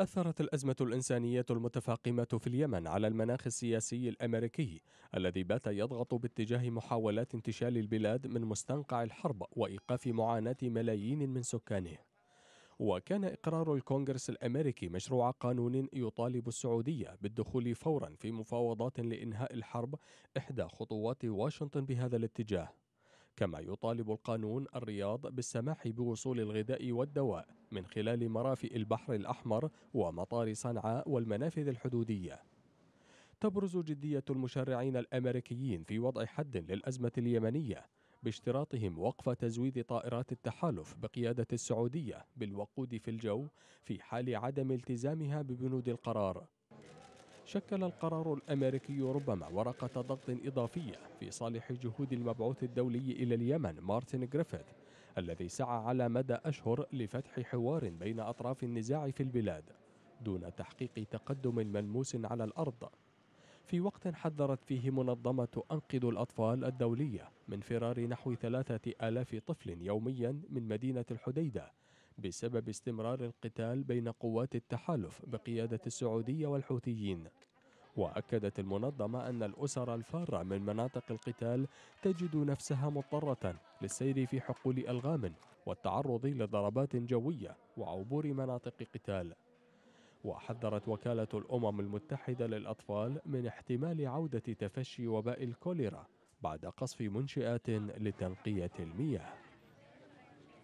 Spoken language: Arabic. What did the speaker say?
أثرت الأزمة الإنسانية المتفاقمة في اليمن على المناخ السياسي الأمريكي الذي بات يضغط باتجاه محاولات انتشال البلاد من مستنقع الحرب وإيقاف معاناة ملايين من سكانه وكان إقرار الكونغرس الأمريكي مشروع قانون يطالب السعودية بالدخول فورا في مفاوضات لإنهاء الحرب إحدى خطوات واشنطن بهذا الاتجاه كما يطالب القانون الرياض بالسماح بوصول الغذاء والدواء من خلال مرافئ البحر الأحمر ومطار صنعاء والمنافذ الحدودية تبرز جدية المشرعين الأمريكيين في وضع حد للأزمة اليمنية باشتراطهم وقف تزويد طائرات التحالف بقيادة السعودية بالوقود في الجو في حال عدم التزامها ببنود القرار شكل القرار الأمريكي ربما ورقة ضغط إضافية في صالح جهود المبعوث الدولي إلى اليمن مارتن جريفيث الذي سعى على مدى أشهر لفتح حوار بين أطراف النزاع في البلاد دون تحقيق تقدم ملموس على الأرض في وقت حذرت فيه منظمة أنقذ الأطفال الدولية من فرار نحو ثلاثة آلاف طفل يوميا من مدينة الحديدة بسبب استمرار القتال بين قوات التحالف بقيادة السعودية والحوثيين وأكدت المنظمة أن الأسر الفارة من مناطق القتال تجد نفسها مضطرة للسير في حقول ألغام والتعرض لضربات جوية وعبور مناطق قتال وحذرت وكالة الأمم المتحدة للأطفال من احتمال عودة تفشي وباء الكوليرا بعد قصف منشآت لتنقية المياه